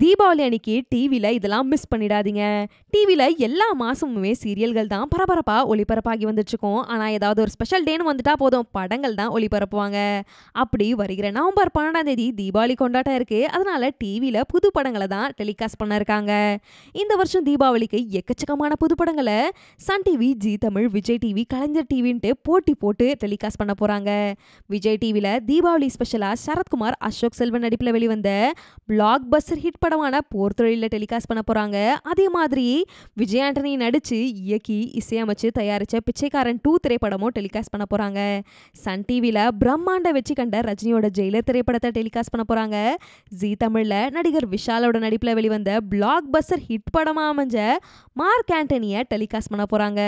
தீபாவளி அன்னைக்கு டிவியில் இதெல்லாம் மிஸ் பண்ணிடாதீங்க டிவியில் எல்லா மாதமுமே சீரியல்கள் தான் பரபரப்பாக ஒளிபரப்பாகி வந்துட்டுருக்கோம் ஆனால் ஏதாவது ஒரு ஸ்பெஷல் டேன்னு வந்துட்டால் போதும் படங்கள் தான் ஒளிபரப்புவாங்க அப்படி வருகிற நவம்பர் பன்னெண்டாம் தேதி தீபாவளி கொண்டாட்டம் இருக்குது அதனால் டிவியில் புது படங்களை தான் டெலிகாஸ்ட் பண்ணிருக்காங்க இந்த வருஷம் தீபாவளிக்கு எக்கச்சக்கமான புது படங்களை Sun TV Zee Tamil Vijay TV Kalaignar டிவின்ட்டு போட்டி போட்டு டெலிகாஸ்ட் பண்ண போகிறாங்க விஜய் டிவியில் தீபாவளி ஸ்பெஷலாக சரத்குமார் அசோக் செல்வன் நடிப்பில் வெளிவந்த பிளாக் பஸ்டர் ஹிட் ஹிட் படமான போர் தொழிலில் டெலிகாஸ்ட் பண்ண போகிறாங்க அதே மாதிரி விஜய் ஆண்டனி நடித்து இயக்கி இசையமைச்சு தயாரித்த பிச்சைக்காரன் டூ திரைப்படமும் டெலிகாஸ்ட் பண்ண போகிறாங்க சன் டிவியில் பிரம்மாண்ட வெற்றி கண்ட ரஜினியோட ஜெயிலர் திரைப்படத்தை டெலிகாஸ்ட் பண்ண போகிறாங்க ஜி தமிழில் நடிகர் விஷாலோட நடிப்பில் வெளிவந்த பிளாக் பஸ்டர் ஹிட் படமாக அமைஞ்ச மார்க் ஆண்டனியை டெலிகாஸ்ட் பண்ண போகிறாங்க